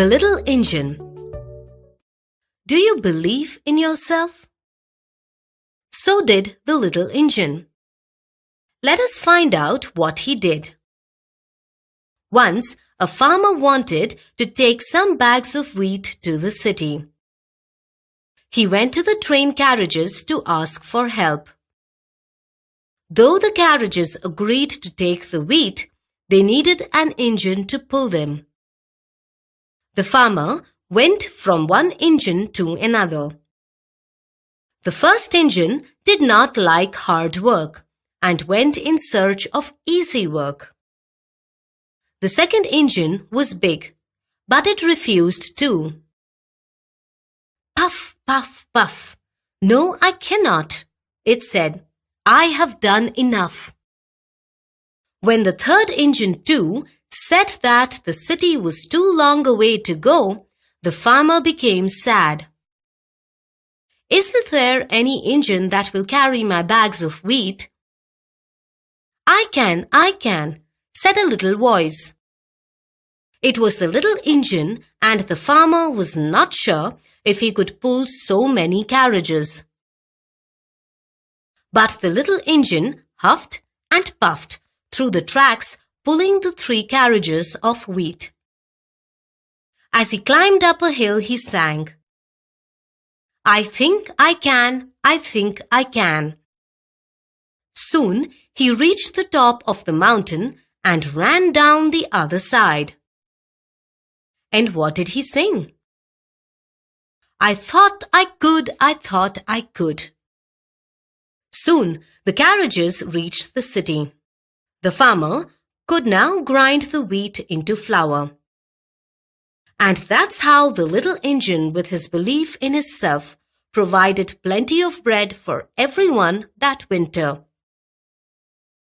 The Little Engine Do you believe in yourself? So did the little engine. Let us find out what he did. Once, a farmer wanted to take some bags of wheat to the city. He went to the train carriages to ask for help. Though the carriages agreed to take the wheat, they needed an engine to pull them. The farmer went from one engine to another. The first engine did not like hard work and went in search of easy work. The second engine was big, but it refused too. Puff, puff, puff. No, I cannot, it said. I have done enough. When the third engine too said that the city was too long a way to go, the farmer became sad. Isn't there any engine that will carry my bags of wheat? I can, I can, said a little voice. It was the little engine, and the farmer was not sure if he could pull so many carriages. But the little engine huffed and puffed through the tracks pulling the three carriages of wheat. As he climbed up a hill, he sang, I think I can, I think I can. Soon he reached the top of the mountain and ran down the other side. And what did he sing? I thought I could, I thought I could. Soon the carriages reached the city. The farmer could now grind the wheat into flour. And that's how the little engine, with his belief in himself, provided plenty of bread for everyone that winter.